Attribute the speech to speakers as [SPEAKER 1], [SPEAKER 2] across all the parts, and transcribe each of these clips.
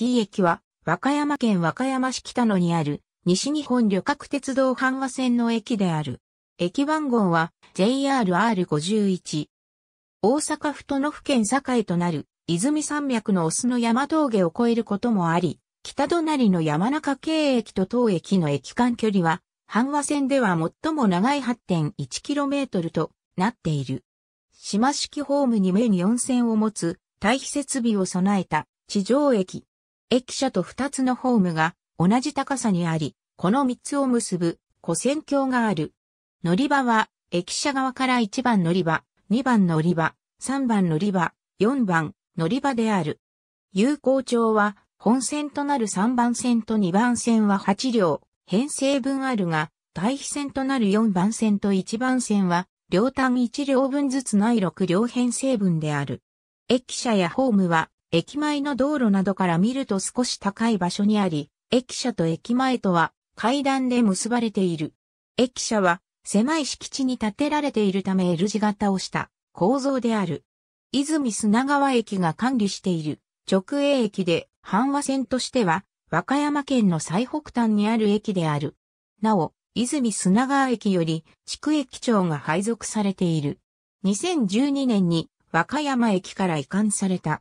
[SPEAKER 1] 伊駅は、和歌山県和歌山市北野にある、西日本旅客鉄道阪和線の駅である。駅番号は JRR51。大阪府との府県境となる、泉山脈のオスの山峠を越えることもあり、北隣の山中経駅と当駅の駅間距離は、阪和線では最も長い 8.1km となっている。島式ホームにに4線を持つ、対比設備を備えた地上駅。駅舎と2つのホームが同じ高さにあり、この3つを結ぶ古線橋がある。乗り場は、駅舎側から1番乗り場、2番乗り場、3番乗り場、4番乗り場である。有効町は、本線となる3番線と2番線は8両、編成分あるが、対比線となる4番線と1番線は、両端1両分ずつない6両編成分である。駅舎やホームは、駅前の道路などから見ると少し高い場所にあり、駅舎と駅前とは階段で結ばれている。駅舎は狭い敷地に建てられているため L 字型をした構造である。泉砂川駅が管理している直営駅で阪和線としては和歌山県の最北端にある駅である。なお、泉砂川駅より地区駅長が配属されている。2012年に和歌山駅から移管された。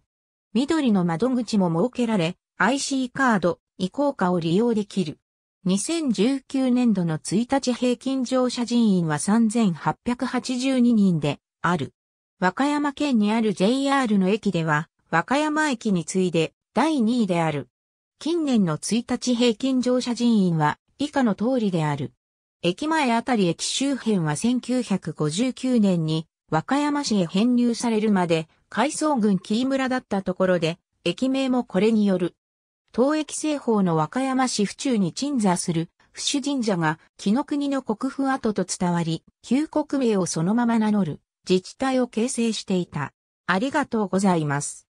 [SPEAKER 1] 緑の窓口も設けられ、IC カード、移行化を利用できる。2019年度の1日平均乗車人員は3882人である。和歌山県にある JR の駅では、和歌山駅に次いで第2位である。近年の1日平均乗車人員は以下の通りである。駅前あたり駅周辺は1959年に和歌山市へ編入されるまで、海藻郡紀伊村だったところで、駅名もこれによる。東駅西方の和歌山市府中に鎮座する、府主神社が、紀の国の国府跡と伝わり、旧国名をそのまま名乗る、自治体を形成していた。ありがとうございます。